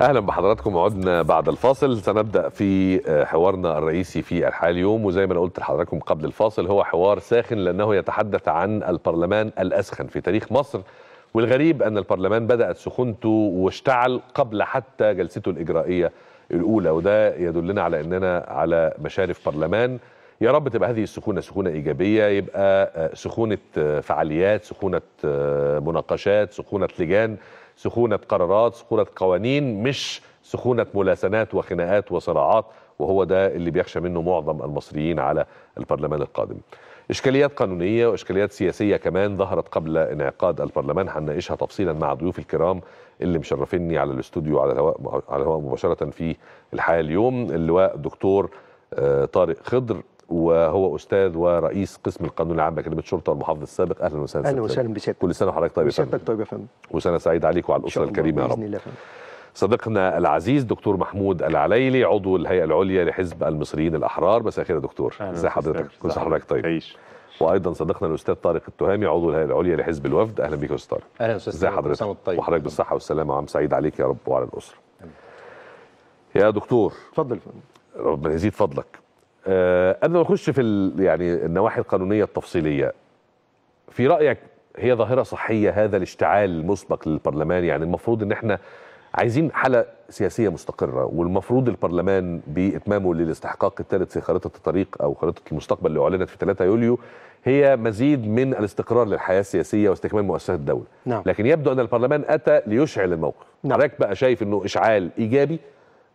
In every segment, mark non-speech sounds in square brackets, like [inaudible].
اهلا بحضراتكم عدنا بعد الفاصل سنبدا في آه، حوارنا الرئيسي في الحال اليوم وزي ما انا قلت لحضراتكم قبل الفاصل هو حوار ساخن لانه يتحدث عن البرلمان الاسخن في تاريخ مصر والغريب ان البرلمان بدات سخونته واشتعل قبل حتى جلسته الاجرائيه الاولى وده يدلنا على اننا على مشارف برلمان يا رب تبقى هذه السخونه سخونه ايجابيه يبقى آه، سخونه آه، فعاليات سخونه مناقشات سخونه لجان سخونه قرارات سخونه قوانين مش سخونه ملاسنات وخناقات وصراعات وهو ده اللي بيخشى منه معظم المصريين على البرلمان القادم إشكاليات قانونية وإشكاليات سياسية كمان ظهرت قبل انعقاد البرلمان هنناقشها تفصيلا مع ضيوف الكرام اللي مشرفيني على الاستوديو على الهواء على الهواء مباشرة في الحياة اليوم اللواء دكتور آه، طارق خضر وهو استاذ ورئيس قسم القانون العام باكاديميه الشرطه والمحافظ السابق اهلا وسهلا اهلا وسهلا بسيادتك كل سنه وحضرتك طيب يا فندم طيب يا فندم وسنه سعيد عليك وعلى الاسره الكريمه يا رب باذن الله فهم. صديقنا العزيز دكتور محمود العليلي عضو الهيئه العليا لحزب المصريين الاحرار مساء الخير يا دكتور ازي حضرتك كل سنه وحضرتك طيب عيش. وايضا صديقنا الاستاذ طارق التهامي عضو الهيئه العليا لحزب الوفد اهلا بك يا استاذ طارق اهلا استاذ ازي حضرتك طيب. وحضرتك بالصحه والسلامه وعام سعيد عليك يا رب وعلى الاسره يا دكتور اتفضل ربنا يزيد فضلك آه، قبل ما نخش في يعني النواحي القانونيه التفصيليه في رايك هي ظاهره صحيه هذا الاشتعال المسبق للبرلمان يعني المفروض ان احنا عايزين حاله سياسيه مستقره والمفروض البرلمان باتمامه للاستحقاق الثالث في خريطه الطريق او خريطه المستقبل اللي اعلنت في 3 يوليو هي مزيد من الاستقرار للحياه السياسيه واستكمال مؤسسات الدوله نعم. لكن يبدو ان البرلمان اتى ليشعل الموقف نعم. رأيك بقى شايف انه اشعال ايجابي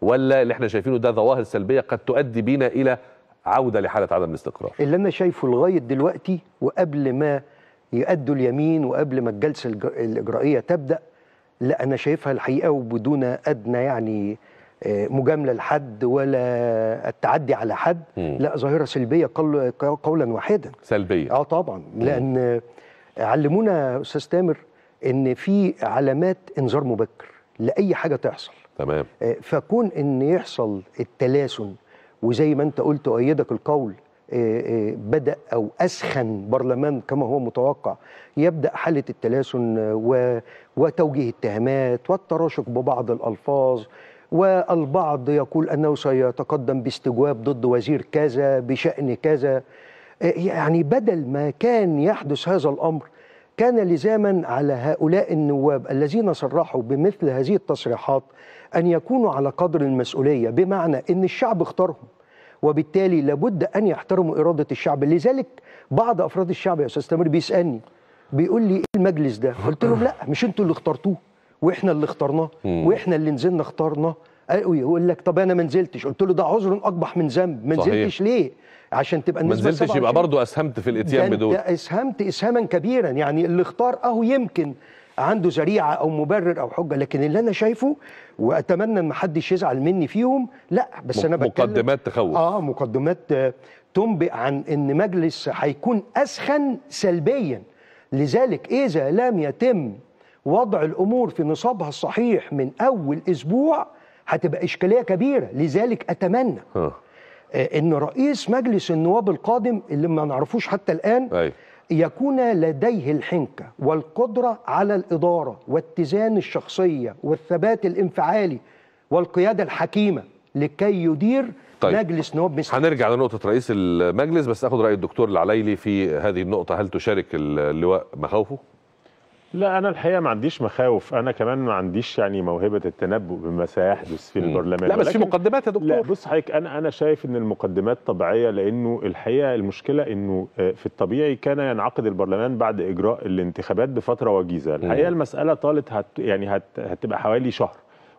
ولا اللي احنا شايفينه ده ظواهر سلبيه قد تؤدي بينا الى عوده لحاله عدم الاستقرار اللي انا شايفه لغايه دلوقتي وقبل ما يأدوا اليمين وقبل ما الجلسه الاجرائيه تبدا لا انا شايفها الحقيقه وبدون ادنى يعني آه، مجامله لحد ولا التعدي على حد مم. لا ظاهره سلبيه قول قولا واحدا سلبيه اه طبعا مم. لان علمونا استاذ تامر ان في علامات انذار مبكر لاي حاجه تحصل تمام آه، فكون ان يحصل التلاسن وزي ما انت قلت ايدك القول آه، آه، بدأ أو أسخن برلمان كما هو متوقع يبدأ حالة التلاسن وتوجيه اتهامات والتراشق ببعض الألفاظ والبعض يقول أنه سيتقدم باستجواب ضد وزير كذا بشأن كذا آه، يعني بدل ما كان يحدث هذا الأمر كان لزاما على هؤلاء النواب الذين صرحوا بمثل هذه التصريحات أن يكونوا على قدر المسؤولية بمعنى أن الشعب اختارهم وبالتالي لابد أن يحترموا إرادة الشعب لذلك بعض أفراد الشعب يا أستاذ تامر بيسألني بيقول لي إيه المجلس ده قلت لهم لا مش أنتوا اللي اخترتوه وإحنا اللي اخترناه وإحنا اللي نزلنا اخترناه يقول لك طب انا ما نزلتش قلت له ده عذر اقبح من ذنب ما نزلتش ليه عشان تبقى النسبه ما نزلتش يبقى برضه اسهمت في الاتيان بدول ده اسهمت اسهاما كبيرا يعني اللي اختار اهو يمكن عنده ذريعه او مبرر او حجه لكن اللي انا شايفه واتمنى ما حدش يزعل مني فيهم لا بس انا بتكلم مقدمات تخوف اه مقدمات آه، تنبئ عن ان مجلس هيكون اسخن سلبيا لذلك اذا لم يتم وضع الامور في نصابها الصحيح من اول اسبوع هتبقى اشكاليه كبيره لذلك اتمنى آه. ان رئيس مجلس النواب القادم اللي ما نعرفوش حتى الان أي. يكون لديه الحنكة والقدرة على الإدارة واتزان الشخصية والثبات الانفعالي والقيادة الحكيمة لكي يدير طيب. مجلس نواب مصر هنرجع لنقطة رئيس المجلس بس أخذ رأي الدكتور العليلي في هذه النقطة هل تشارك اللواء مخاوفه؟ لا انا الحقيقه ما عنديش مخاوف انا كمان ما عنديش يعني موهبه التنبؤ بما سيحدث في البرلمان لا بس في مقدمات يا دكتور لا بص حضرتك انا انا شايف ان المقدمات طبيعيه لانه الحقيقه المشكله انه آه، في الطبيعي كان ينعقد البرلمان بعد اجراء الانتخابات بفتره وجيزه الحقيقه المساله طالت هت يعني هت هتبقى حوالي شهر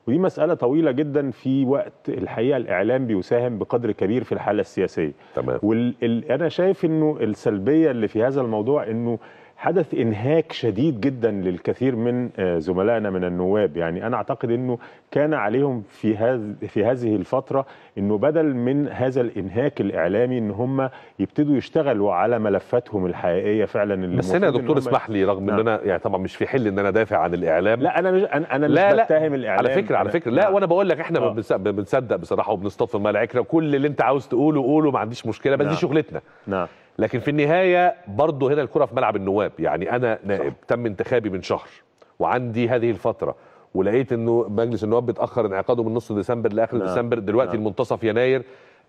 ودي مسألة طويلة جدا في وقت الحقيقة الإعلام بيساهم بقدر كبير في الحالة السياسية تمام وال... ال... أنا شايف أنه السلبية اللي في هذا الموضوع أنه حدث انهاك شديد جدا للكثير من آه، زملائنا من النواب يعني انا اعتقد انه كان عليهم في في هذه الفتره انه بدل من هذا الانهاك الاعلامي ان هم يبتدوا يشتغلوا على ملفاتهم الحقيقيه فعلا اللي بس هنا يا دكتور اسمح لي رغم نعم. ان انا يعني طبعا مش في حل ان انا دافع عن الاعلام لا انا مش انا, لا مش بتهم الاعلام على فكره على فكره لا نعم. وانا بقول لك احنا آه. بنصدق بصراحه وبنصطفى العكره كل اللي انت عاوز تقوله قوله ما عنديش مشكله بس نعم. دي شغلتنا نعم لكن في النهايه برضه هنا الكره في ملعب النواب يعني انا نائب صح. تم انتخابي من شهر وعندي هذه الفتره ولقيت انه مجلس النواب بيتاخر انعقاده من نص ديسمبر لاخر نعم. ديسمبر دلوقتي نعم. المنتصف يناير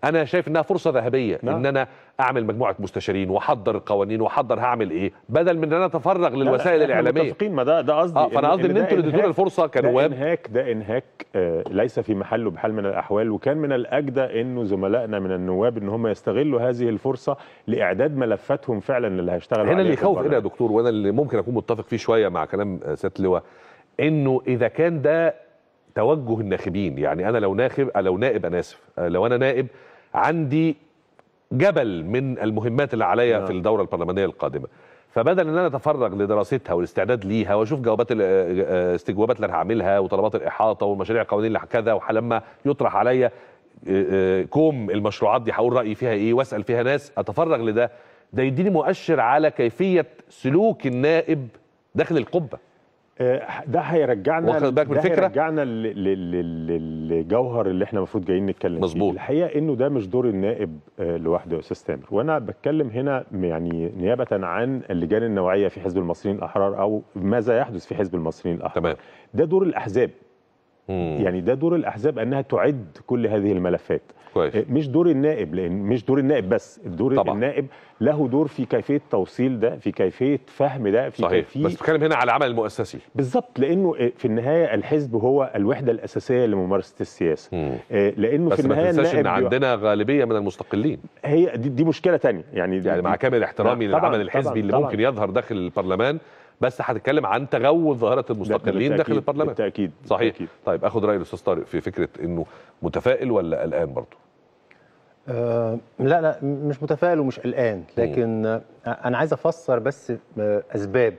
انا شايف انها فرصه ذهبيه نعم. ان انا اعمل مجموعه مستشارين واحضر القوانين واحضر هعمل ايه بدل من ان انا اتفرغ للوسائل الاعلاميه متفقين ما ده ده قصدي آه فانا قصدي ان, إن انتوا اللي اديتونا الفرصه كنواب ده انهاك ده انهاك آه ليس في محله بحال من الاحوال وكان من الاجدى انه زملائنا من النواب ان هم يستغلوا هذه الفرصه لاعداد ملفاتهم فعلا اللي هيشتغلوا هنا اللي يخوف هنا يا دكتور وانا اللي ممكن اكون متفق فيه شويه مع كلام سياده اللواء انه اذا كان ده توجه الناخبين يعني انا لو ناخب لو نائب انا اسف لو انا نائب عندي جبل من المهمات اللي عليا في نعم. الدوره البرلمانيه القادمه فبدل ان انا اتفرغ لدراستها والاستعداد ليها واشوف جوابات الاستجوابات آه، اللي انا هعملها وطلبات الاحاطه والمشاريع القوانين اللي كذا ولما يطرح عليا آه، آه، كوم المشروعات دي هقول رايي فيها ايه واسال فيها ناس اتفرغ لده ده يديني مؤشر على كيفيه سلوك النائب داخل القبه آه، ده هيرجعنا واخد بالك من الفكره هيرجعنا للجوهر اللي احنا المفروض جايين نتكلم مظبوط الحقيقه انه ده مش دور النائب آه، لوحده يا استاذ تامر وانا بتكلم هنا يعني نيابه عن اللجان النوعيه في حزب المصريين الاحرار او ماذا يحدث في حزب المصريين الاحرار تمام ده دور الاحزاب مم. يعني ده دور الاحزاب انها تعد كل هذه الملفات كويس. آه، مش دور النائب لان مش دور النائب بس دور طبعا. النائب له دور في كيفيه توصيل ده في كيفيه فهم ده في صحيح. كيفيه بس بتكلم هنا على العمل المؤسسي بالظبط لانه آه، في النهايه الحزب هو الوحده الاساسيه لممارسه السياسه مم. آه، لانه بس في النهايه ما النائب ان عندنا غالبيه من المستقلين هي دي, دي مشكله ثانيه يعني, يعني مع كامل احترامي للعمل الحزبي طبعًا اللي طبعًا ممكن يظهر داخل البرلمان بس هتتكلم عن تغول ظاهره المستقلين داخل البرلمان بالتاكيد صحيح بالتأكيد. طيب اخد راي الاستاذ طارق في فكره انه متفائل ولا قلقان برضه أه لا لا مش متفائل ومش قلقان لكن انا عايز افسر بس آه، اسباب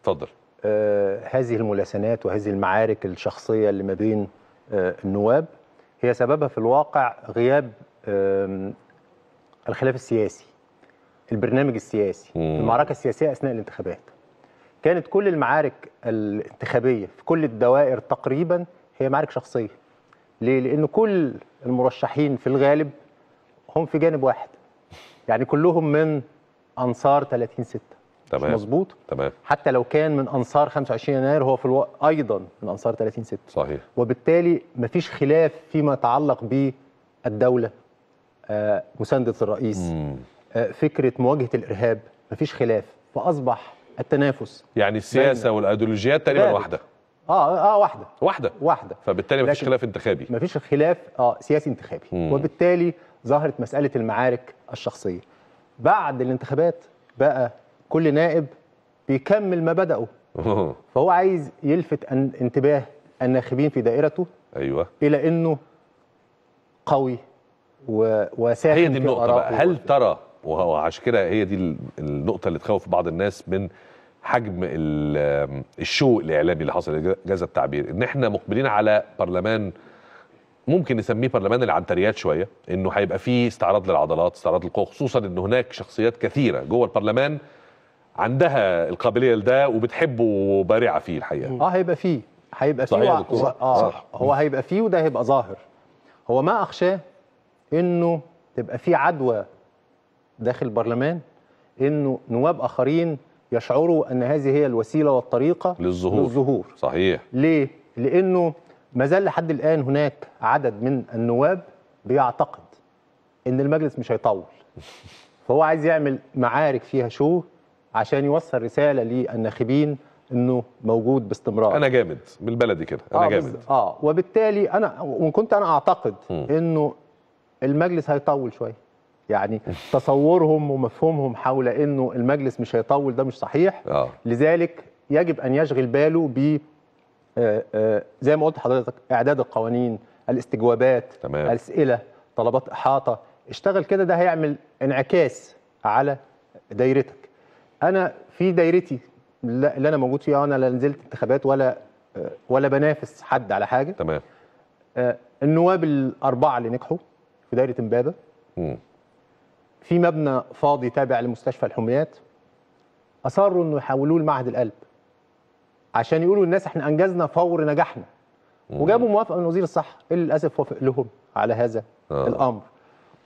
اتفضل أه هذه الملاسنات وهذه المعارك الشخصيه اللي ما بين آه، النواب هي سببها في الواقع غياب الخلاف السياسي البرنامج السياسي مم. المعركه السياسيه اثناء الانتخابات كانت كل المعارك الانتخابيه في كل الدوائر تقريبا هي معارك شخصيه ليه لان كل المرشحين في الغالب هم في جانب واحد يعني كلهم من انصار 30 6 تمام مظبوط تمام حتى لو كان من انصار 25 يناير هو في الوقت ايضا من انصار 30 6 صحيح وبالتالي مفيش خلاف فيما يتعلق بالدوله آه، مسانده الرئيس مم. آه، فكره مواجهه الارهاب مفيش خلاف فاصبح التنافس يعني السياسه بين... والايديولوجيات تقريبا واحده آه،, اه اه واحده واحده واحده فبالتالي مفيش خلاف انتخابي مفيش خلاف اه سياسي انتخابي مم. وبالتالي ظهرت مساله المعارك الشخصيه بعد الانتخابات بقى كل نائب بيكمل ما بدأه فهو عايز يلفت أن انتباه الناخبين في دائرته أيوة. إلى أنه قوي و... هي دي النقطة بقى. هل ترى وعشان كده هي دي النقطة اللي تخوف بعض الناس من حجم الشوق الاعلامي اللي حصل جاز التعبير ان احنا مقبلين على برلمان ممكن نسميه برلمان العنتريات شويه انه هيبقى فيه استعراض للعضلات استعراض للقوه خصوصا ان هناك شخصيات كثيره جوه البرلمان عندها القابليه لده وبتحبه وبارعه فيه الحقيقه اه هيبقى فيه هيبقى فيه صحيح و... آه صح. هو هيبقى فيه وده هيبقى ظاهر هو ما اخشاه انه تبقى فيه عدوى داخل البرلمان انه نواب اخرين يشعروا أن هذه هي الوسيلة والطريقة للظهور, للظهور. صحيح ليه؟ لأنه ما زال لحد الآن هناك عدد من النواب بيعتقد أن المجلس مش هيطول [laughs] فهو عايز يعمل معارك فيها شو عشان يوصل رسالة للناخبين انه موجود باستمرار انا جامد بالبلدي كده انا آه جامد اه وبالتالي انا وكنت انا اعتقد م. انه المجلس هيطول شويه يعني تصورهم ومفهومهم حول انه المجلس مش هيطول ده مش صحيح آه. لذلك يجب ان يشغل باله ب آه، آه، زي ما قلت حضرتك اعداد القوانين الاستجوابات تمام. الاسئله طلبات احاطه اشتغل كده ده هيعمل انعكاس على دايرتك انا في دايرتي اللي انا موجود فيها انا لا نزلت انتخابات ولا آه، ولا بنافس حد على حاجه تمام النواب الاربعه اللي نجحوا في دايره امبابه في مبنى فاضي تابع لمستشفى الحميات اصروا انه يحولوه لمعهد القلب عشان يقولوا للناس احنا انجزنا فور نجاحنا وجابوا موافقه من وزير الصحه اللي للاسف وافق لهم على هذا آه. الامر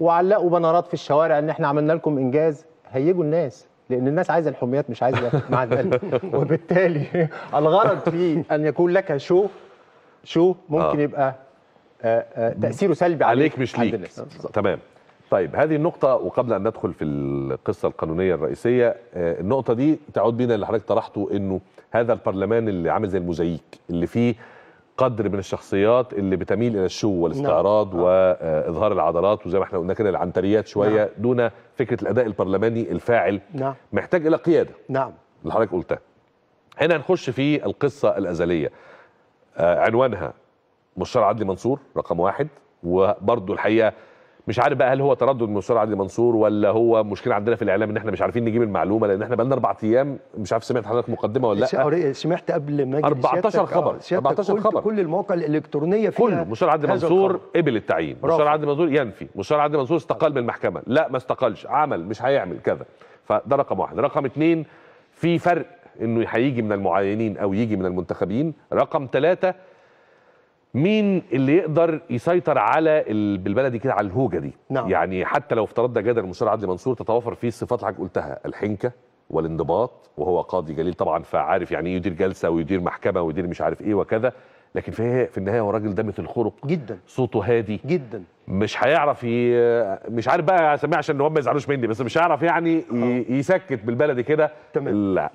وعلقوا بنرات في الشوارع ان احنا عملنا لكم انجاز هيجوا الناس لان الناس عايزه الحميات مش عايزه معهد القلب [laughs] وبالتالي الغرض فيه ان يكون لك شو شو ممكن آه. يبقى آه، آه، تاثيره سلبي عليك, عليك مش ليك تمام طيب هذه النقطة وقبل أن ندخل في القصة القانونية الرئيسية آه، النقطة دي تعود بينا اللي حضرتك طرحته إنه هذا البرلمان اللي عامل زي الموزاييك اللي فيه قدر من الشخصيات اللي بتميل إلى الشو والاستعراض نعم. وإظهار العضلات وزي ما احنا قلنا كده العنتريات شوية نعم. دون فكرة الأداء البرلماني الفاعل نعم. محتاج إلى قيادة نعم اللي حضرتك قلتها هنا نخش في القصة الأزلية آه، عنوانها مشار عدلي منصور رقم واحد وبرضه الحقيقة مش عارف بقى هل هو تردد من استاذ عادل منصور ولا هو مشكله عندنا في الاعلام ان احنا مش عارفين نجيب المعلومه لان احنا بقى لنا اربع ايام مش عارف سمعت حضرتك مقدمه ولا لا سمعت قبل ما 14 آه، خبر 14 خبر كل المواقع الالكترونيه فيها كله مستشار عادل منصور قبل التعيين مستشار عادل منصور ينفي مستشار عادل منصور استقال من المحكمه لا ما استقالش عمل مش هيعمل كذا فده رقم واحد رقم اثنين في فرق انه هيجي من المعينين او يجي من المنتخبين رقم ثلاثة مين اللي يقدر يسيطر على بالبلدي كده على الهوجه دي نعم. يعني حتى لو افترضنا جدل المستشار عدلي منصور تتوافر فيه الصفات اللي حضرتك قلتها الحنكه والانضباط وهو قاضي جليل طبعا فعارف يعني ايه يدير جلسه ويدير محكمه ويدير مش عارف ايه وكذا لكن في في النهايه هو راجل مثل الخرق جدا صوته هادي جدا مش هيعرف ي... مش عارف بقى اسميه عشان هم ما يزعلوش مني بس مش هيعرف يعني آه. ي... يسكت بالبلدي كده تمام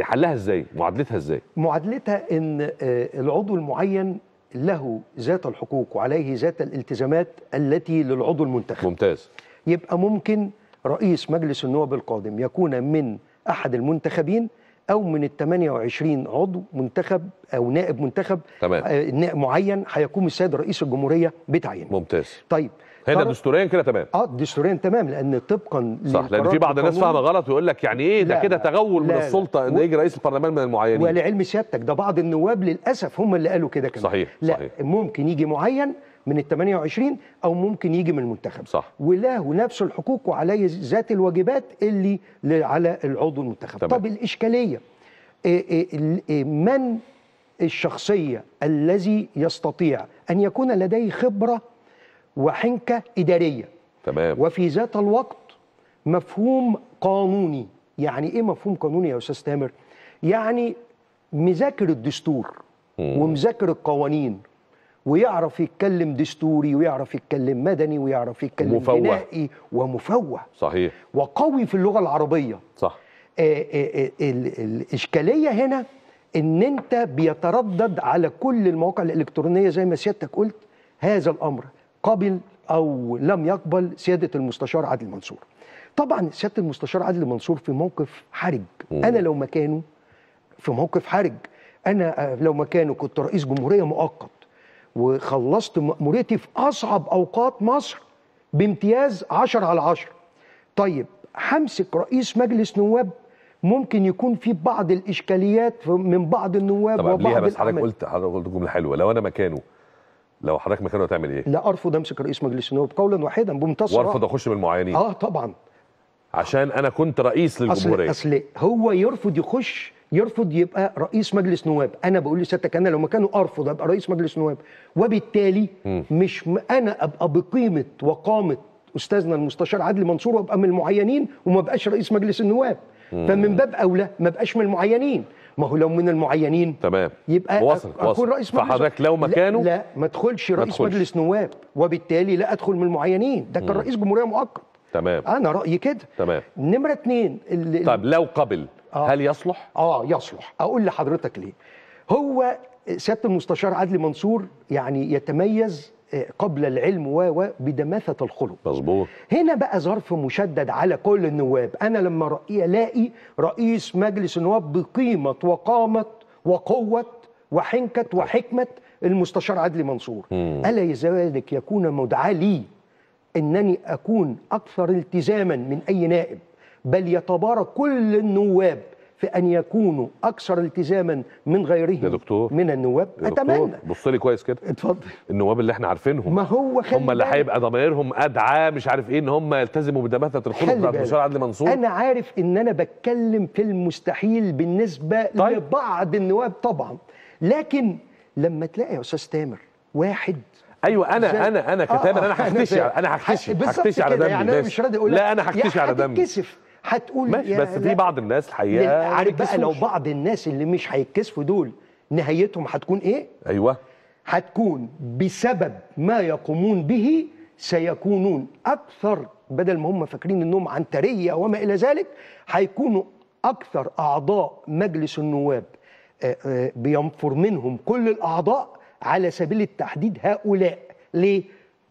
حلها ازاي معادلتها ازاي معادلتها ان آه، العضو المعين له ذات الحقوق وعليه ذات الالتزامات التي للعضو المنتخب ممتاز يبقى ممكن رئيس مجلس النواب القادم يكون من أحد المنتخبين أو من ال 28 عضو منتخب أو نائب منتخب تمام. آه، معين هيقوم السيد رئيس الجمهورية بتعيينه ممتاز طيب هنا دستوريا كده تمام اه دستوريا تمام لان طبقا صح لان في بعض الناس فاهمه غلط ويقول لك يعني ايه ده كده تغول من السلطه ان يجي رئيس البرلمان من المعينين ولعلم سيادتك ده بعض النواب للاسف هم اللي قالوا كده كمان صحيح لا صحيح. ممكن يجي معين من ال 28 او ممكن يجي من المنتخب صح وله نفس الحقوق وعليه ذات الواجبات اللي على العضو المنتخب طب الاشكاليه إيه، إيه، إيه، من الشخصيه الذي يستطيع ان يكون لديه خبره وحنكه اداريه تمام وفي ذات الوقت مفهوم قانوني يعني ايه مفهوم قانوني يا استاذ تامر يعني مذاكر الدستور ومذاكر القوانين ويعرف يتكلم دستوري ويعرف يتكلم مدني ويعرف يتكلم جنائي ومفوه صحيح وقوي في اللغه العربيه صح آه، آه، آه، الاشكاليه هنا ان انت بيتردد على كل المواقع الالكترونيه زي ما سيادتك قلت هذا الامر قبل او لم يقبل سياده المستشار عادل منصور طبعا سياده المستشار عادل منصور في موقف حرج مم. انا لو مكانه في موقف حرج انا آه، لو مكانه كنت رئيس جمهوريه مؤقت وخلصت مأموريتي في اصعب اوقات مصر بامتياز 10 على 10 طيب همسك رئيس مجلس نواب ممكن يكون في بعض الاشكاليات من بعض النواب طبعا وبعض ليها بس حضرتك قلت حضرتك قلت جمله حلوه لو انا مكانه لو حضرتك مكانه هتعمل ايه؟ لا ارفض امسك رئيس مجلس النواب قولا واحدا بمنتهى وارفض اخش من المعينين اه طبعا عشان انا كنت رئيس للجمهوريه اصل اصل هو يرفض يخش يرفض يبقى رئيس مجلس نواب انا بقول لسيادتك انا لو مكانه ارفض ابقى رئيس مجلس نواب وبالتالي م. مش م... انا ابقى بقيمه وقامه استاذنا المستشار عدلي منصور وابقى من المعينين وما بقاش رئيس مجلس النواب م. فمن باب اولى ما بقاش من المعينين ما هو لو من المعينين تمام يبقى وصل اكون وصل. رئيس مجلس فحضرتك لو مكانه لا, لا ما ادخلش رئيس مدخلش. مجلس نواب وبالتالي لا ادخل من المعينين ده كان رئيس جمهوريه مؤقت تمام انا رايي كده تمام نمره اثنين طب لو قبل آه. هل يصلح؟ اه يصلح اقول لحضرتك ليه هو سياده المستشار عدلي منصور يعني يتميز قبل العلم و و بدماثة الخلق مظبوط هنا بقى ظرف مشدد على كل النواب أنا لما ألاقي رئيس مجلس النواب بقيمة وقامة وقوة وحنكة وحكمة المستشار عدلي منصور مم. ألا يذلك يكون مدعى لي أنني أكون أكثر التزاما من أي نائب بل يتبارك كل النواب في ان يكونوا اكثر التزاما من غيرهم يا دكتور من النواب دكتور اتمنى بص لي كويس كده اتفضل النواب اللي احنا عارفينهم ما هو هم اللي هيبقى ضمائرهم ادعى مش عارف ايه ان هم يلتزموا بدماثة الخلق بتاعت مشاريع عدلي منصور انا عارف ان انا بتكلم في المستحيل بالنسبه طيب. لبعض النواب طبعا لكن لما تلاقي يا استاذ تامر واحد ايوه انا زي... انا انا كتامر آه آه انا هكتشي انا هكتشي هكتشي على يعني دمي يعني انا مش راضي اقول لا انا هكتشي يعني على دمي هتقول ماشي بس في بعض الناس الحقيقه عارف بقى لو بعض الناس اللي مش هيتكسفوا دول نهايتهم هتكون ايه؟ ايوه هتكون بسبب ما يقومون به سيكونون اكثر بدل ما هم فاكرين انهم عنتريه وما الى ذلك هيكونوا اكثر اعضاء مجلس النواب آه، آه، بينفر منهم كل الاعضاء على سبيل التحديد هؤلاء ليه؟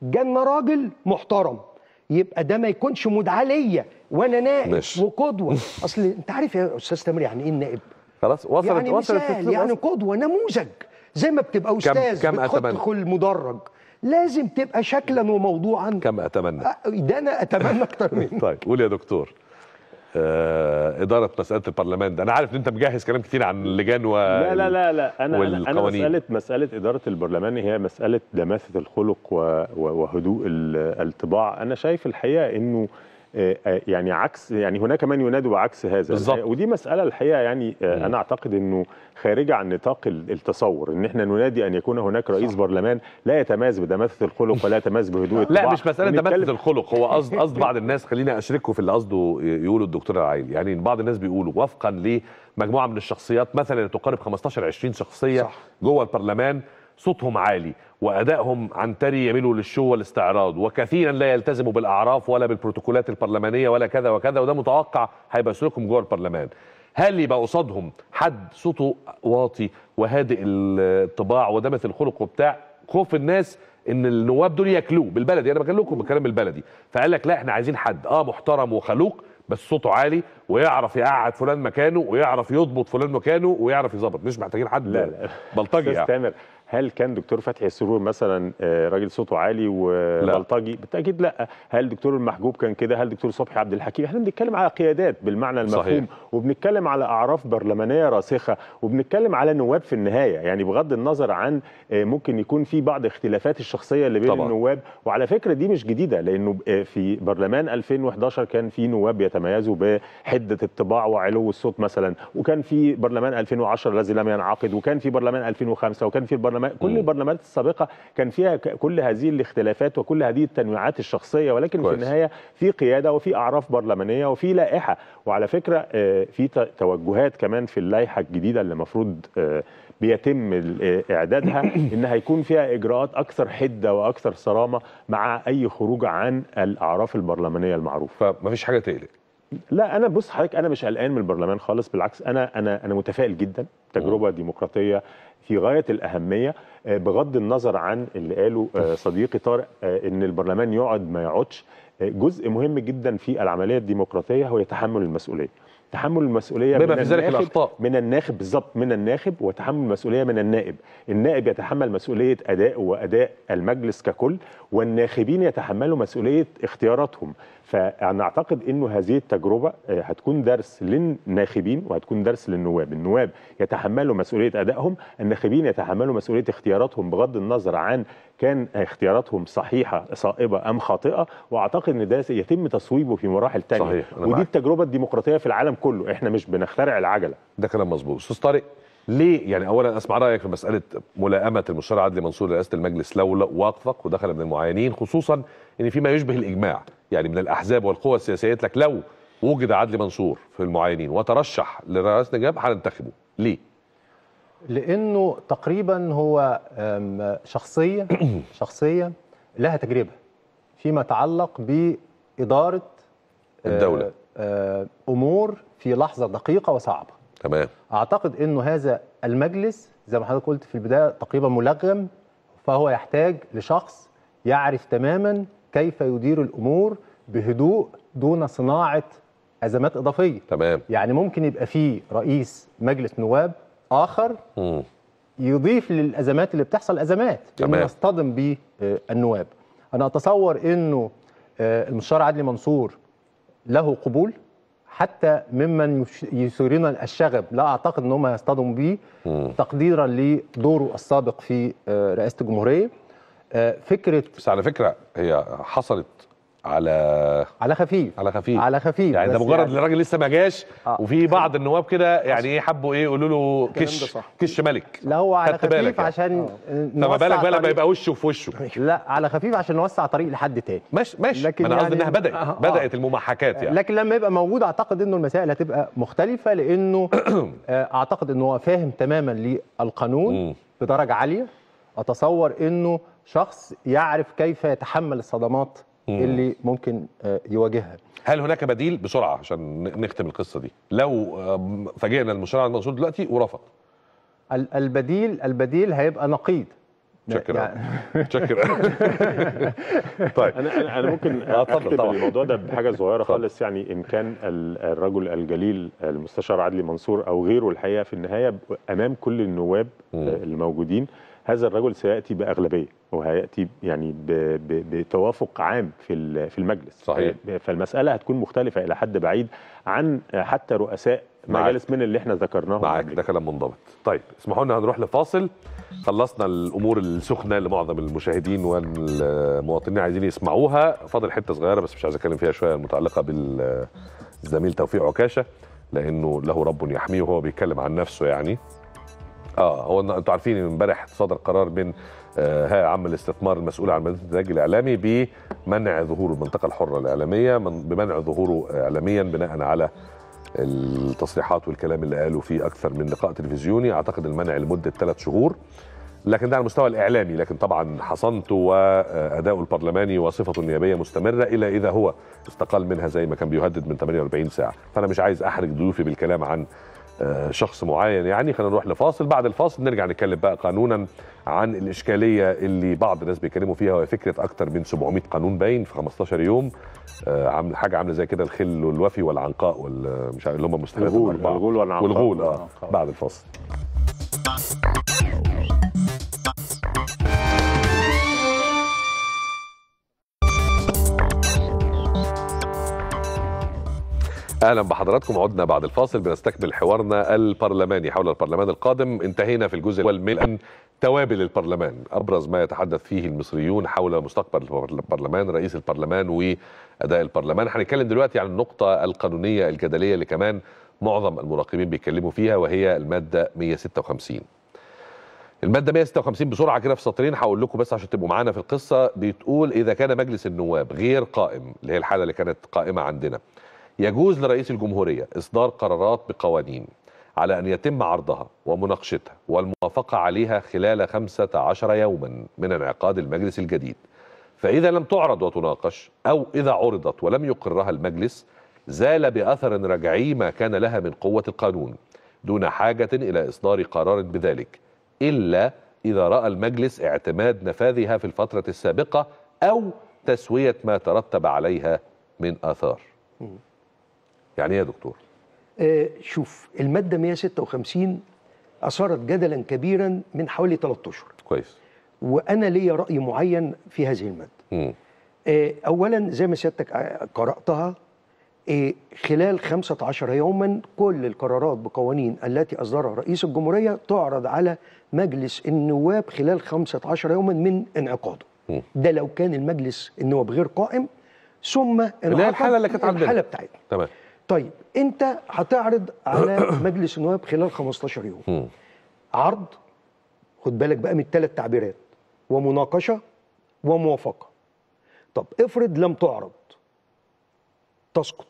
جالنا راجل محترم يبقى ده ما يكونش مدعى ليا وانا نائب مش. وقدوه [laughs] اصل انت عارف يا استاذ تامر يعني ايه النائب خلاص وصلت يعني وصلت مثال يعني قدوه نموذج زي ما بتبقى استاذ كم, كم بتدخل مدرج لازم تبقى شكلا وموضوعا كم اتمنى ده انا اتمنى اكتر [laughs] منه طيب قول يا دكتور آه اداره مساله البرلمان ده انا عارف ان انت مجهز كلام كتير عن اللجان و لا لا لا لا انا والقوانين. انا مساله مساله اداره البرلمان هي مساله دماثه الخلق و... وهدوء الطباع انا شايف الحقيقه انه آه، آه، يعني عكس يعني هناك من ينادي بعكس هذا بالزبط. ودي مساله الحقيقه يعني آه، م. انا اعتقد انه خارجه عن نطاق التصور ان احنا ننادي ان يكون هناك رئيس صح. برلمان لا يتماس بدماثه الخلق ولا يتماس بهدوء لا مش مساله دماثه الخلق هو قصد قصد بعض الناس خلينا اشركه في اللي قصده يقوله الدكتور العيل يعني بعض الناس بيقولوا وفقا لمجموعه من الشخصيات مثلا تقارب 15 20 شخصيه صح. جوه البرلمان صوتهم عالي وأدائهم عنتري يميل للشو والاستعراض وكثيرا لا يلتزموا بالأعراف ولا بالبروتوكولات البرلمانية ولا كذا وكذا وده متوقع هيبقى سلوكهم جوه البرلمان هل يبقى قصادهم حد صوته واطي وهادئ الطباع ودمث الخلق وبتاع خوف الناس ان النواب دول ياكلوه بالبلدي انا بكلمكم بالكلام البلدي فقال لك لا احنا عايزين حد اه محترم وخلوق بس صوته عالي ويعرف يقعد فلان مكانه ويعرف يضبط فلان مكانه ويعرف يظبط مش محتاجين حد لا لا بلطجي يعني هل كان دكتور فتحي السرور مثلا آه، راجل صوته عالي وبلطجي بالتاكيد لا هل دكتور المحجوب كان كده هل دكتور صبحي عبد الحكيم احنا بنتكلم على قيادات بالمعنى المفهوم صحيح. وبنتكلم على اعراف برلمانيه راسخه وبنتكلم على نواب في النهايه يعني بغض النظر عن آه، ممكن يكون في بعض اختلافات الشخصيه اللي بين طبعا. النواب وعلى فكره دي مش جديده لانه آه، في برلمان 2011 كان في نواب يتميزوا بحده الطباع وعلو الصوت مثلا وكان في برلمان 2010 الذي لم ينعقد وكان في برلمان 2005 وكان في برلمان البرلمان كل البرلمانات السابقه كان فيها كل هذه الاختلافات وكل هذه التنويعات الشخصيه ولكن كويس. في النهايه في قياده وفي اعراف برلمانيه وفي لائحه وعلى فكره آه، في توجهات كمان في اللائحه الجديده اللي المفروض آه، بيتم اعدادها [coughs] ان هيكون فيها اجراءات اكثر حده واكثر صرامه مع اي خروج عن الاعراف البرلمانيه المعروفه فيش حاجه تقلق لا انا بص حضرتك انا مش قلقان من البرلمان خالص بالعكس انا انا انا متفائل جدا تجربه ديمقراطيه في غايه الاهميه آه، بغض النظر عن اللي قاله آه، صديقي طارق آه، ان البرلمان يقعد ما يقعدش جزء مهم جدا في العمليه الديمقراطيه هو تحمل المسؤوليه تحمل المسؤوليه بما في ذلك الاخطاء من الناخب بالظبط من الناخب وتحمل المسؤوليه من النائب النائب يتحمل مسؤوليه اداء واداء المجلس ككل والناخبين يتحملوا مسؤوليه اختياراتهم فانا اعتقد انه هذه التجربه آه، هتكون درس للناخبين وهتكون درس للنواب، النواب يتحملوا مسؤوليه ادائهم، الناخبين يتحملوا مسؤوليه اختياراتهم بغض النظر عن كان اختياراتهم صحيحه صائبه ام خاطئه، واعتقد ان ده يتم تصويبه في مراحل ثانيه صحيح ودي معك. التجربه الديمقراطيه في العالم كله، احنا مش بنخترع العجله. ده كلام مظبوط، استاذ طارق ليه يعني اولا اسمع رايك في مساله ملائمه المستشار عدلي منصور لرئاسه المجلس لو وافق ودخل من المعينين خصوصا ان في ما يشبه الاجماع يعني من الاحزاب والقوى السياسيه قالت لك لو وجد عدلي منصور في المعينين وترشح لرئاسه نجاب هننتخبه ليه؟ لانه تقريبا هو شخصيه [clears throat] شخصيه لها تجربه فيما يتعلق باداره آه، الدوله آه، امور في لحظه دقيقه وصعبه تمام اعتقد انه هذا المجلس زي ما حضرتك قلت في البدايه تقريبا ملغم فهو يحتاج لشخص يعرف تماما كيف يدير الامور بهدوء دون صناعه ازمات اضافيه تمام يعني ممكن يبقى في رئيس مجلس نواب اخر م. يضيف للازمات اللي بتحصل ازمات يعني تمام يصطدم بالنواب آه، النواب انا اتصور انه آه، المستشار عدلي منصور له قبول حتى ممن يثيرنا الشغب لا اعتقد ان هم يصطدموا به تقديرا لدوره السابق في آه، رئاسه الجمهوريه آه، فكره بس على فكره هي حصلت على على خفيف على خفيف على خفيف يعني ده مجرد يعني... الراجل لسه ما جاش آه. وفي بعض النواب كده يعني ايه حبوا ايه يقولوا له كش كش ملك لا هو على خفيف بالك يعني. عشان آه. فما بالك بقى لما يبقى وشه في وشه [laughs] لا على خفيف عشان نوسع طريق لحد تاني ماشي ماشي لكن انا قصدي يعني... انها بدات آه،, آه. بدات الممحكات يعني لكن لما يبقى موجود اعتقد انه المسائل هتبقى مختلفه لانه [coughs] آه، اعتقد انه هو فاهم تماما للقانون بدرجه عاليه اتصور انه شخص يعرف كيف يتحمل الصدمات مم. اللي ممكن آه، يواجهها هل هناك بديل بسرعه عشان نختم القصه دي لو فاجئنا المشرع المنصور دلوقتي ورفض البديل البديل هيبقى نقيض شكرا يعني [laughs] شكرا [laughs] طيب انا انا ممكن اختم آه، الموضوع ده بحاجه صغيره خالص يعني ان كان الرجل الجليل المستشار عدلي منصور او غيره الحقيقه في النهايه امام كل النواب آه، الموجودين هذا الرجل سياتي باغلبيه وهياتي يعني بتوافق عام في في المجلس صحيح فالمساله هتكون مختلفه الى حد بعيد عن حتى رؤساء مجالس من اللي احنا ذكرناهم معاك ده كلام منضبط طيب اسمحوا لنا هنروح لفاصل خلصنا الامور السخنه لمعظم المشاهدين والمواطنين عايزين يسمعوها فاضل حته صغيره بس مش عايز اتكلم فيها شويه المتعلقه بالزميل توفيق عكاشه لانه له رب يحميه وهو بيتكلم عن نفسه يعني اه هو انتوا عارفين ان امبارح صدر قرار من ها آه، عم الاستثمار المسؤول عن مدينه الانتاج الاعلامي بمنع ظهوره المنطقه الحره الاعلاميه من بمنع ظهوره آه، اعلاميا بناء على التصريحات والكلام اللي قاله في اكثر من لقاء تلفزيوني اعتقد المنع لمده ثلاث شهور لكن ده على المستوى الاعلامي لكن طبعا حصنته واداؤه البرلماني وصفته النيابيه مستمره الى اذا هو استقال منها زي ما كان بيهدد من 48 ساعه فانا مش عايز احرج ضيوفي بالكلام عن آه، شخص معين يعني خلينا نروح لفاصل بعد الفاصل نرجع نتكلم بقى قانونا عن الاشكاليه اللي بعض الناس بيتكلموا فيها وهي فكره اكتر من 700 قانون باين في 15 يوم آه، عامل حاجه عامله زي كده الخل والوفي والعنقاء والمش عارف اللي هم مستهدفين الغول والعنقاء والغول اه, آه، بعد الفاصل اهلا بحضراتكم عدنا بعد الفاصل بنستكمل حوارنا البرلماني حول البرلمان القادم انتهينا في الجزء الاول من توابل البرلمان ابرز ما يتحدث فيه المصريون حول مستقبل البرلمان رئيس البرلمان واداء البرلمان هنتكلم دلوقتي عن النقطه القانونيه الجدليه اللي كمان معظم المراقبين بيتكلموا فيها وهي الماده 156 المادة 156 بسرعة كده في سطرين هقول لكم بس عشان تبقوا معانا في القصة بتقول إذا كان مجلس النواب غير قائم اللي هي الحالة اللي كانت قائمة عندنا يجوز لرئيس الجمهورية إصدار قرارات بقوانين على أن يتم عرضها ومناقشتها والموافقة عليها خلال 15 يوما من انعقاد المجلس الجديد فإذا لم تعرض وتناقش أو إذا عرضت ولم يقرها المجلس زال بأثر رجعي ما كان لها من قوة القانون دون حاجة إلى إصدار قرار بذلك إلا إذا رأى المجلس اعتماد نفاذها في الفترة السابقة أو تسوية ما ترتب عليها من آثار يعني ايه يا دكتور؟ آه شوف الماده 156 اثارت جدلا كبيرا من حوالي 3 اشهر كويس وانا ليا راي معين في هذه الماده امم. آه اولا زي ما سيادتك قراتها آه خلال 15 يوما كل القرارات بقوانين التي اصدرها رئيس الجمهوريه تعرض على مجلس النواب خلال 15 يوما من انعقاده ده لو كان المجلس النواب غير قائم ثم انعقد الحاله اللي كانت عندنا الحاله بتاعتنا تمام طيب انت هتعرض على [coughs] مجلس النواب خلال 15 يوم عرض خد بالك بقى من الثلاث تعبيرات ومناقشه وموافقه طب افرض لم تعرض تسقط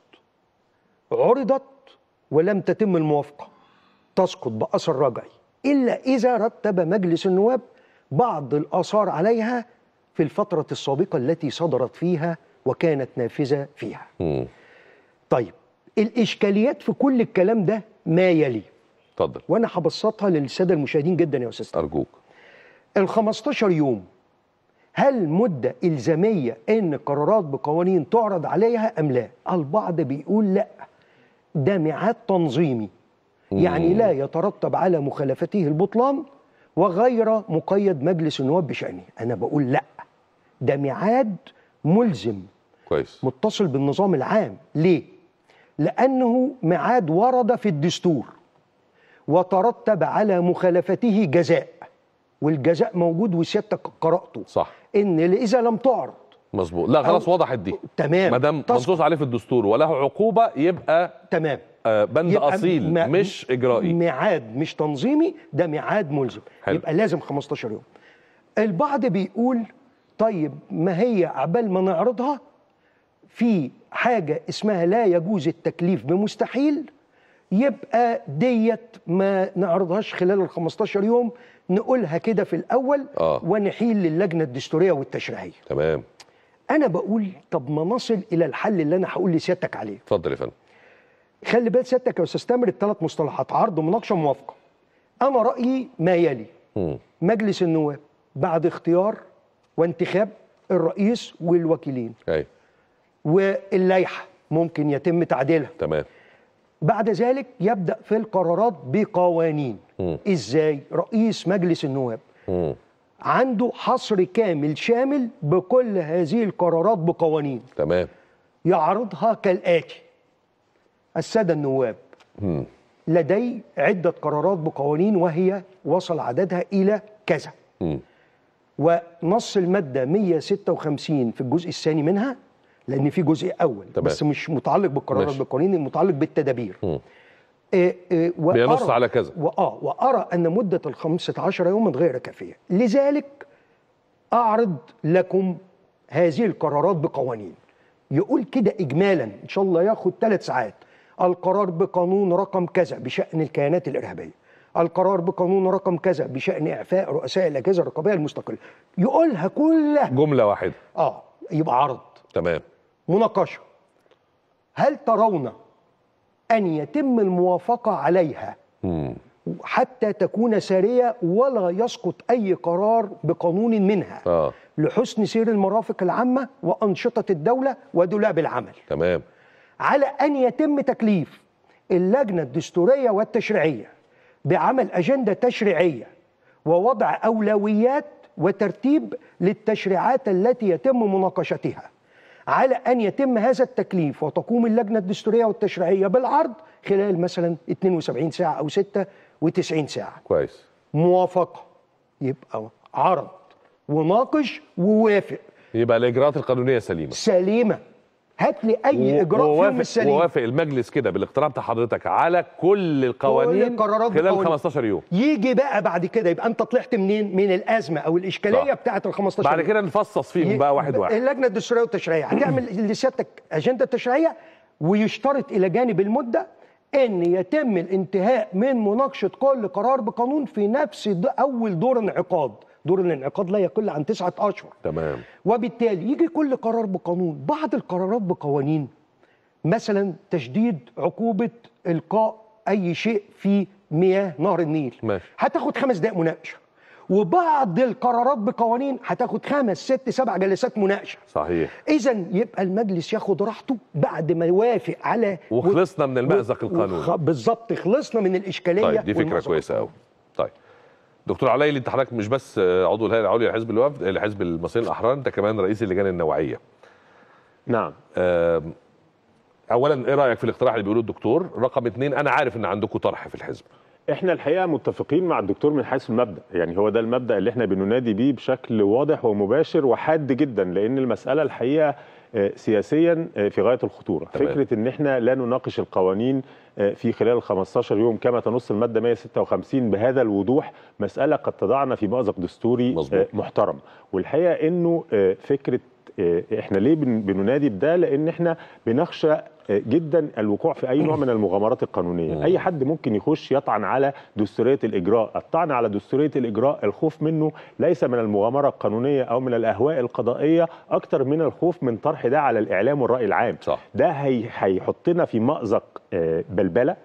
عرضت ولم تتم الموافقه تسقط باثر رجعي الا اذا رتب مجلس النواب بعض الاثار عليها في الفتره السابقه التي صدرت فيها وكانت نافذه فيها طيب الاشكاليات في كل الكلام ده ما يلي اتفضل وانا هبسطها للساده المشاهدين جدا يا استاذ ارجوك ال 15 يوم هل مدة إلزامية إن قرارات بقوانين تعرض عليها أم لا؟ البعض بيقول لا ده ميعاد تنظيمي يعني لا يترتب على مخالفته البطلان وغير مقيد مجلس النواب بشأنه أنا بقول لا ده ميعاد ملزم كويس متصل بالنظام العام ليه؟ لأنه معاد ورد في الدستور وترتب على مخالفته جزاء والجزاء موجود وسيادتك قرأته صح إن إذا لم تعرض مظبوط لا خلاص وضحت دي تمام مدام منصوص عليه في الدستور وله عقوبه يبقى تمام آه بند يبقى اصيل م... مش اجرائي ميعاد مش تنظيمي ده ميعاد ملزم حل. يبقى لازم 15 يوم البعض بيقول طيب ما هي عبال ما نعرضها في حاجه اسمها لا يجوز التكليف بمستحيل يبقى ديت ما نعرضهاش خلال ال 15 يوم نقولها كده في الاول آه. ونحيل للجنه الدستوريه والتشريعيه تمام انا بقول طب ما نصل الى الحل اللي انا هقول لسيادتك عليه اتفضل يا فندم خلي بال سيادتك يا استاذ تامر الثلاث مصطلحات عرض ومناقشة وموافقة انا رايي ما يلي م. مجلس النواب بعد اختيار وانتخاب الرئيس والوكيلين أي. واللائحه ممكن يتم تعديلها تمام بعد ذلك يبدا في القرارات بقوانين م. ازاي رئيس مجلس النواب م. عنده حصر كامل شامل بكل هذه القرارات بقوانين تمام يعرضها كالاتي الساده النواب م. لدي عده قرارات بقوانين وهي وصل عددها الى كذا م. ونص الماده 156 في الجزء الثاني منها لان في جزء اول تمام. بس مش متعلق بالقرارات بالقوانين متعلق بالتدابير إيه إيه بينص على كذا وآه وأرى أن مدة ال 15 يوما غير كافية لذلك أعرض لكم هذه القرارات بقوانين يقول كده إجمالا إن شاء الله ياخد ثلاث ساعات القرار بقانون رقم كذا بشأن الكيانات الإرهابية القرار بقانون رقم كذا بشأن إعفاء رؤساء الأجهزة الرقابية المستقلة يقولها كلها جملة واحدة آه يبقى عرض تمام مناقشه هل ترون ان يتم الموافقه عليها حتى تكون ساريه ولا يسقط اي قرار بقانون منها آه. لحسن سير المرافق العامه وانشطه الدوله ودولاب العمل تمام على ان يتم تكليف اللجنه الدستوريه والتشريعيه بعمل اجنده تشريعيه ووضع اولويات وترتيب للتشريعات التي يتم مناقشتها على أن يتم هذا التكليف وتقوم اللجنة الدستورية والتشريعية بالعرض خلال مثلا 72 ساعة أو 96 ساعة كويس موافقة يبقى عرض وناقش ووافق يبقى الإجراءات القانونية سليمة سليمة هات لي اي اجراء في يوم السليم ووافق المجلس كده بالاقتراع بتاع حضرتك على كل القوانين كل القرارات خلال بقوانين. 15 يوم يجي بقى بعد كده يبقى انت طلعت منين من الازمه او الاشكاليه صح. بتاعه ال 15 بعد كده نفصص فيهم ي... بقى واحد واحد اللجنه الدستوريه والتشريعيه هتعمل [clears throat] لسيادتك اجنده تشريعيه ويشترط الى جانب المده ان يتم الانتهاء من مناقشه كل قرار بقانون في نفس اول دور انعقاد دور الانعقاد لا يقل عن تسعة أشهر تمام وبالتالي يجي كل قرار بقانون بعض القرارات بقوانين مثلا تشديد عقوبة إلقاء أي شيء في مياه نهر النيل ماشي. هتاخد خمس دقائق مناقشة وبعض القرارات بقوانين هتاخد خمس ست سبع جلسات مناقشه صحيح اذا يبقى المجلس ياخد راحته بعد ما يوافق على وخلصنا من المازق القانوني بالظبط خلصنا من الاشكاليه طيب دي فكره كويسه قوي طيب دكتور علاء انت حضرتك مش بس آه، عضو الهيئه العليا لحزب الوفد آه، لحزب المصريين الاحرار انت كمان رئيس اللجان النوعيه نعم اولا ايه رايك في الاقتراح اللي بيقوله الدكتور رقم اثنين انا عارف ان عندكم طرح في الحزب احنا الحقيقه متفقين مع الدكتور من حيث المبدا يعني هو ده المبدا اللي احنا بننادي بيه بشكل واضح ومباشر وحاد جدا لان المساله الحقيقه آه، سياسيا في غايه الخطوره طبعا. فكره ان احنا لا نناقش القوانين في خلال 15 يوم كما تنص المادة 156 بهذا الوضوح مسألة قد تضعنا في مأزق دستوري آه، مزبوط. محترم والحقيقة أنه آه، فكرة إيه، احنا ليه بننادي بده لان احنا بنخشى إيه، جدا الوقوع في اي نوع من المغامرات القانونيه اي حد ممكن يخش يطعن على دستوريه الاجراء الطعن على دستوريه الاجراء الخوف منه ليس من المغامره القانونيه او من الاهواء القضائيه اكتر من الخوف من طرح ده على الاعلام والراي العام صح. ده هيحطنا في مازق إيه، بلبله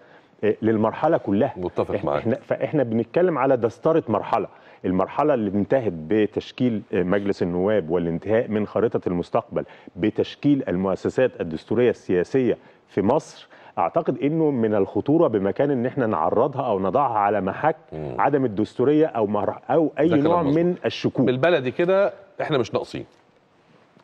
للمرحله كلها متفق معاك احنا فاحنا بنتكلم على دستاره مرحله المرحله اللي انتهت بتشكيل مجلس النواب والانتهاء من خريطه المستقبل بتشكيل المؤسسات الدستوريه السياسيه في مصر اعتقد انه من الخطوره بمكان ان احنا نعرضها او نضعها على محك عدم الدستوريه او او اي نوع من الشكوك بالبلدي كده احنا مش ناقصين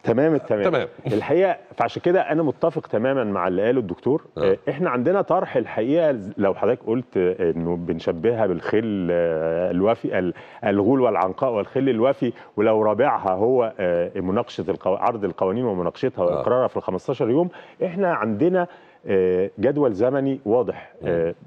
تمام التمام تمام [laughs] الحقيقه فعشان كده انا متفق تماما مع اللي قاله الدكتور آه. آه، احنا عندنا طرح الحقيقه لو حضرتك قلت آه، انه بنشبهها بالخل آه، الوافي الغول والعنقاء والخل الوافي ولو رابعها هو مناقشه القو... عرض القوانين ومناقشتها واقرارها في ال 15 يوم احنا عندنا جدول زمني واضح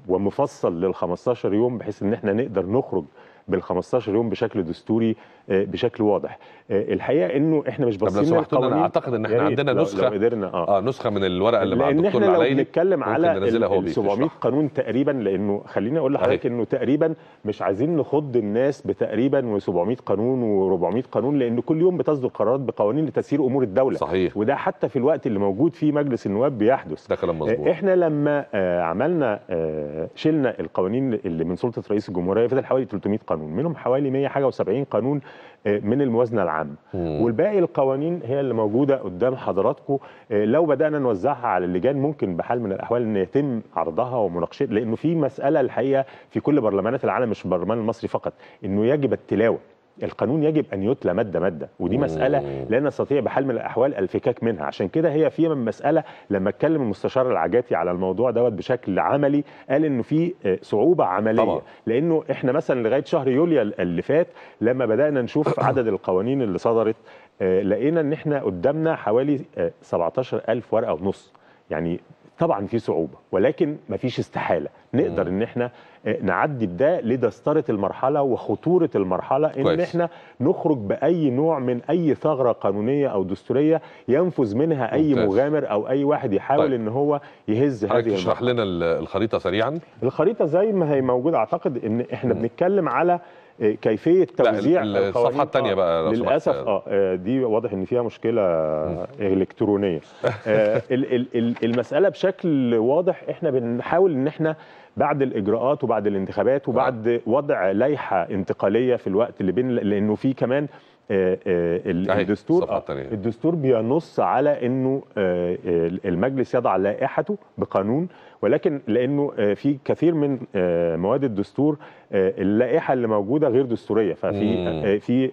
ومفصل لل 15 يوم بحيث ان احنا نقدر نخرج بال 15 يوم بشكل دستوري آه، بشكل واضح آه، الحقيقه انه احنا مش باصين للقوانين انا اعتقد ان احنا يعني عندنا نسخه لو قدرنا آه. اه نسخه من الورقه اللي مع الدكتور علي لان احنا بنتكلم على 700 قانون تقريبا لانه خليني اقول لحضرتك انه تقريبا مش عايزين نخض الناس بتقريبا و700 قانون و400 قانون لان كل يوم بتصدر قرارات بقوانين لتسيير امور الدوله صحيح وده حتى في الوقت اللي موجود فيه مجلس النواب بيحدث ده كلام مظبوط آه، احنا لما عملنا شلنا القوانين اللي من سلطه رئيس الجمهوريه فضل حوالي 300 قانون قانون منهم حوالي 100 حاجه و70 قانون آه، من الموازنه العامه والباقي القوانين هي اللي موجوده قدام حضراتكم آه، لو بدانا نوزعها على اللجان ممكن بحال من الاحوال ان يتم عرضها ومناقشتها لانه في مساله الحقيقه في كل برلمانات العالم مش البرلمان المصري فقط انه يجب التلاوه القانون يجب أن يتلى مادة مادة ودي مسألة لا نستطيع بحال من الأحوال الفكاك منها عشان كده هي في من مسألة لما اتكلم المستشار العجاتي على الموضوع دوت بشكل عملي قال إنه في آه، صعوبة عملية طبعا. لأنه إحنا مثلا لغاية شهر يوليو اللي فات لما بدأنا نشوف [coughs] عدد القوانين اللي صدرت آه، لقينا إن إحنا قدامنا حوالي 17000 آه، ورقة ونص يعني طبعا في صعوبه ولكن مفيش استحاله نقدر ان احنا آه، نعدي بده لدستره المرحله وخطوره المرحله ان كويس. احنا نخرج باي نوع من اي ثغره قانونيه او دستوريه ينفذ منها اي ممتاز. مغامر او اي واحد يحاول طيب. ان هو يهز هذه المرحله تشرح لنا الخريطه سريعا الخريطه زي ما هي موجوده اعتقد ان احنا بنتكلم على كيفيه توزيع الصفحه الثانيه آه، بقى للاسف آه،, اه دي واضح ان فيها مشكله الكترونيه [laughs] آه، المساله بشكل واضح احنا بنحاول ان احنا بعد الاجراءات وبعد الانتخابات وبعد وضع لائحه انتقاليه في الوقت اللي بين لانه في كمان آه آه الدستور آه الدستور بينص على انه المجلس يضع لائحته بقانون ولكن لانه آه، في كثير من آه، مواد الدستور آه، اللائحه اللي موجوده غير دستوريه ففي في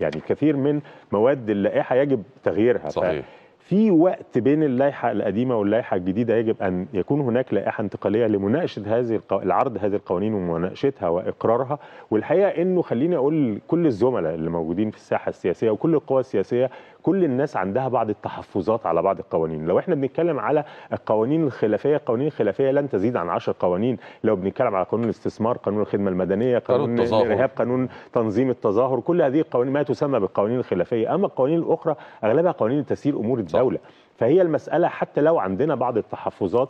يعني كثير من مواد اللائحه يجب تغييرها صحيح في وقت بين اللائحة القديمة واللائحة الجديدة يجب أن يكون هناك لائحة انتقالية لمناقشة هذه القو... العرض هذه القوانين ومناقشتها وإقرارها والحقيقة أنه خليني أقول كل الزملاء اللي موجودين في الساحة السياسية وكل القوى السياسية كل الناس عندها بعض التحفظات على بعض القوانين لو احنا بنتكلم على القوانين الخلافيه القوانين الخلافيه لن تزيد عن 10 قوانين لو بنتكلم على قانون الاستثمار قانون الخدمه المدنيه قانون الارهاب قانون تنظيم التظاهر كل هذه القوانين ما تسمى بالقوانين الخلافيه اما القوانين الاخرى اغلبها قوانين تسيير امور الدوله صح. فهي المساله حتى لو عندنا بعض التحفظات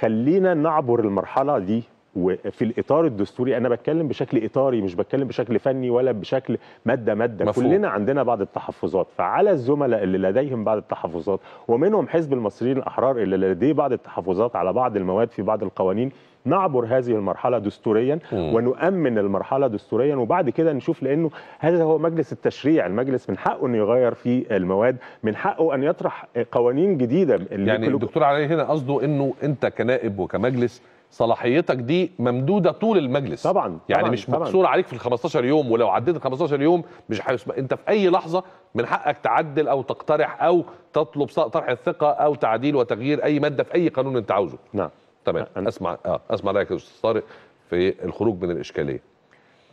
خلينا نعبر المرحله دي وفي الاطار الدستوري انا بتكلم بشكل اطاري مش بتكلم بشكل فني ولا بشكل ماده ماده مفهوم. كلنا عندنا بعض التحفظات فعلى الزملاء اللي لديهم بعض التحفظات ومنهم حزب المصريين الاحرار اللي لديه بعض التحفظات على بعض المواد في بعض القوانين نعبر هذه المرحلة دستوريا مم. ونؤمن المرحلة دستوريا وبعد كده نشوف لأنه هذا هو مجلس التشريع المجلس من حقه أن يغير في المواد من حقه أن يطرح قوانين جديدة يعني الدكتور علي هنا قصده أنه أنت كنائب وكمجلس صلاحيتك دي ممدوده طول المجلس طبعا يعني طبعًا مش مقصور عليك في ال 15 يوم ولو عديت ال 15 يوم مش هيسمع انت في اي لحظه من حقك تعدل او تقترح او تطلب طرح الثقه او تعديل وتغيير اي ماده في اي قانون انت عاوزه نعم تمام أنا اسمع اه اسمع رايك يا استاذ طارق في الخروج من الاشكاليه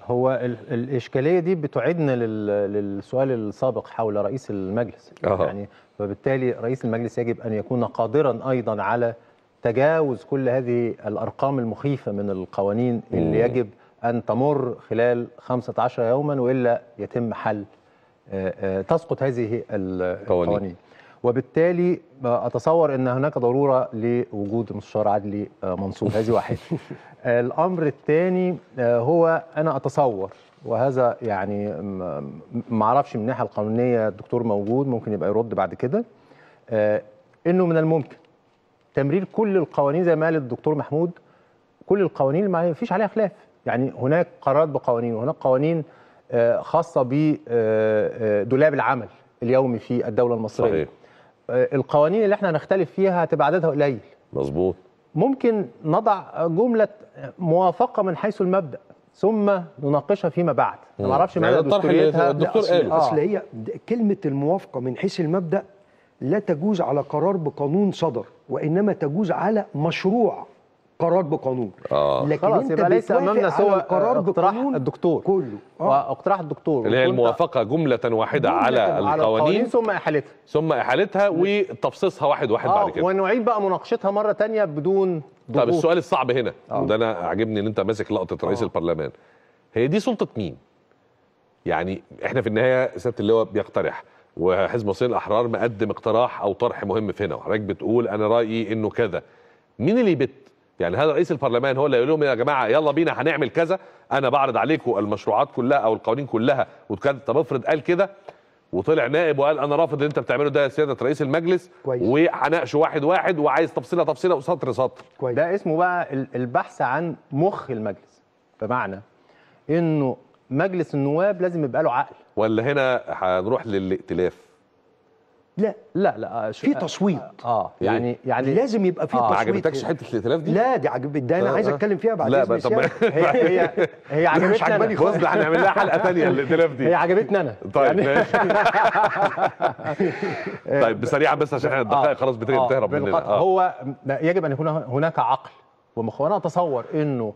هو الاشكاليه دي بتعيدنا للسؤال السابق حول رئيس المجلس أه. يعني فبالتالي رئيس المجلس يجب ان يكون قادرا ايضا على تجاوز كل هذه الأرقام المخيفة من القوانين اللي يجب أن تمر خلال 15 يوما وإلا يتم حل آه، آه، تسقط هذه القوانين وبالتالي أتصور أن هناك ضرورة لوجود مستشار عدلي آه، منصوب هذه واحدة [laughs] الأمر الثاني هو أنا أتصور وهذا يعني ما اعرفش من الناحيه القانونيه الدكتور موجود ممكن يبقى يرد بعد كده انه من الممكن تمرير كل القوانين زي ما قال الدكتور محمود كل القوانين ما فيش عليها خلاف يعني هناك قرارات بقوانين وهناك قوانين آه، خاصه بدولاب آه، آه، العمل اليومي في الدوله المصريه صحيح. القوانين اللي احنا هنختلف فيها هتبقى عددها قليل مظبوط ممكن نضع جمله موافقه من حيث المبدا ثم نناقشها فيما بعد ما اعرفش معنى الدكتور قال اصل هي كلمه الموافقه من حيث المبدا لا تجوز على قرار بقانون صدر وانما تجوز على مشروع قرار بقانون آه. لكن خلاص يبقى ليس امامنا سوى قرار اقتراح الدكتور كله آه. واقتراح الدكتور اللي هي الموافقه جمله واحده جملة على, على القوانين ثم احالتها ثم احالتها وتفصيصها واحد واحد آه. بعد كده ونعيد بقى مناقشتها مره ثانيه بدون ضغوط طب السؤال الصعب هنا آه. وده انا عاجبني ان انت ماسك لقطه رئيس آه. البرلمان هي دي سلطه مين يعني احنا في النهايه سياده اللواء بيقترح وحزب مصر الاحرار مقدم اقتراح او طرح مهم في هنا وحضرتك بتقول انا رايي انه كذا مين اللي يبت يعني هل رئيس البرلمان هو اللي يقول لهم يا جماعه يلا بينا هنعمل كذا انا بعرض عليكم المشروعات كلها او القوانين كلها وكان طب افرض قال كده وطلع نائب وقال انا رافض اللي انت بتعمله ده يا سياده رئيس المجلس وهناقشه واحد واحد وعايز تفصيله تفصيله وسطر سطر كويس. ده اسمه بقى البحث عن مخ المجلس بمعنى انه مجلس النواب لازم يبقى له عقل ولا هنا هنروح للائتلاف لا لا لا آه، في تصويت اه, آه، إيه؟ يعني يعني لازم يبقى في آه تصويت ما عجبتكش حته الائتلاف دي؟ لا دي عجبتني ده انا آه عايز آه. اتكلم فيها بعد لا طب [laughs] هي هي هي عجبتني مش عجباني خالص ده هنعمل لها حلقه ثانيه الائتلاف [laughs] دي هي عجبتني انا طيب يعني- ماشي [laughs] طيب سريعا بس عشان احنا الدقائق خلاص بتهرب مننا آه. هو يجب ان يكون هناك عقل ومخ انا اتصور انه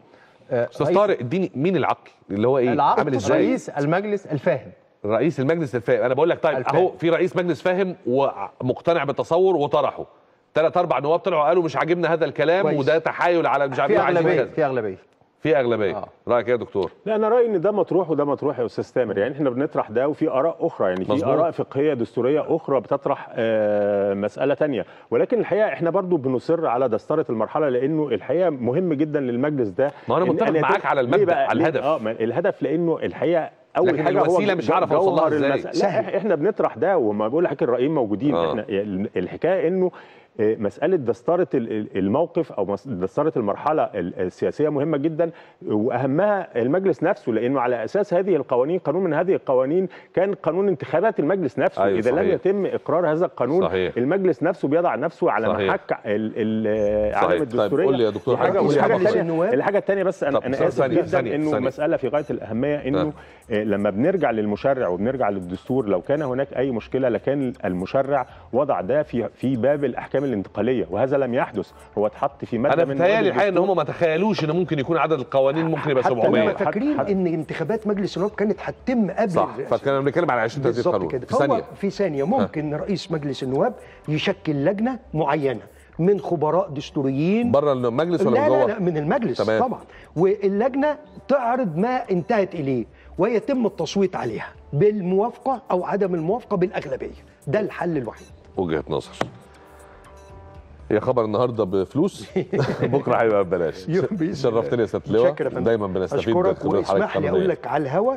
استاذ طارق اديني مين العقل اللي هو ايه عامل ازاي؟ رئيس المجلس الفاهم رئيس المجلس الفاهم انا بقول لك طيب اهو في رئيس مجلس فاهم ومقتنع بالتصور وطرحه ثلاث اربع نواب طلعوا قالوا مش عاجبنا هذا الكلام كويس. وده تحايل على مش عارفين في اغلبيه في اغلبيه في اغلبيه آه. رايك ايه يا دكتور لا انا رايي ان ده مطروح وده مطروح يا استاذ تامر يعني احنا بنطرح ده وفي اراء اخرى يعني في اراء فقهيه دستوريه اخرى بتطرح آه مساله تانية ولكن الحقيقه احنا برضو بنصر على دستره المرحله لانه الحقيقه مهم جدا للمجلس ده ما انا متفق معاك على المبدا على الهدف اه الهدف لانه الحقيقه اول لكن حاجه الوسيله مش عارف اوصلها ازاي لا احنا بنطرح ده وما بقول لحضرتك الرأيين موجودين آه. احنا الحكايه انه مساله دستاره الموقف او دستاره المرحله السياسيه مهمه جدا واهمها المجلس نفسه لانه على اساس هذه القوانين قانون من هذه القوانين كان قانون انتخابات المجلس نفسه أيوة اذا صحيح. لم يتم اقرار هذا القانون صحيح. المجلس نفسه بيضع نفسه على صحيح. محك العالم طيب، الدستوريه طيب قول لي يا دكتور حاجه الحاجه الثانيه بس انا انا اسف جدا ثانية. انه ثانية. مساله في غايه الاهميه انه طيب. آه، لما بنرجع للمشرع وبنرجع للدستور لو كان هناك اي مشكله لكان المشرع وضع ده في في باب الاحكام الانتقاليه وهذا لم يحدث هو اتحط في ماده انا بتهيألي الحقيقه ان هم ما تخيلوش ان ممكن يكون عدد القوانين ممكن يبقى 700 هم فاكرين ان انتخابات مجلس النواب كانت هتتم قبل صح فكنا بنتكلم على 20 30 قانون في ثانيه في ثانيه ممكن ها. رئيس مجلس النواب يشكل لجنه معينه من خبراء دستوريين بره المجلس ولا لا, لا لا من المجلس طبعا واللجنه تعرض ما انتهت اليه ويتم التصويت عليها بالموافقه او عدم الموافقه بالاغلبيه ده الحل الوحيد وجهه نظر هي خبر النهارده بفلوس [laughs] [laughs] بكره هيبقى ببلاش شرفتني يا استاذ لواء دايما بنستفيد بخبرات حضرتك اسمح لي اقول لك على الهوا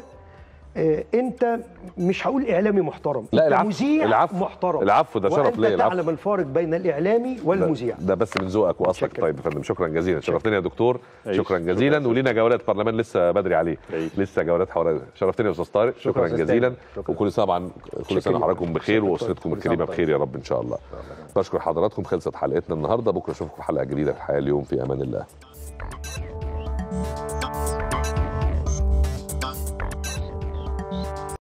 آه، انت مش هقول اعلامي محترم لا العفو مذيع العفو محترم العفو ده شرف ليا العفو تعلم الفارق بين الاعلامي والمذيع ده, ده بس من ذوقك واصلك طيب يا فندم شكرا جزيلا شرفتني يا دكتور أيش. شكرا جزيلا شكرا. ولينا جولات برلمان لسه بدري عليه لسه جولات حوالي شرفتني يا استاذ طارق شكرا, شكرا جزيلا شكرا. وكل سنه طبعا كل سنه حضراتكم بخير واسرتكم الكريمه بخير يا رب ان شاء الله بشكر حضراتكم خلصت حلقتنا النهارده بكره اشوفكم في حلقه جديده في الحياه اليوم في امان الله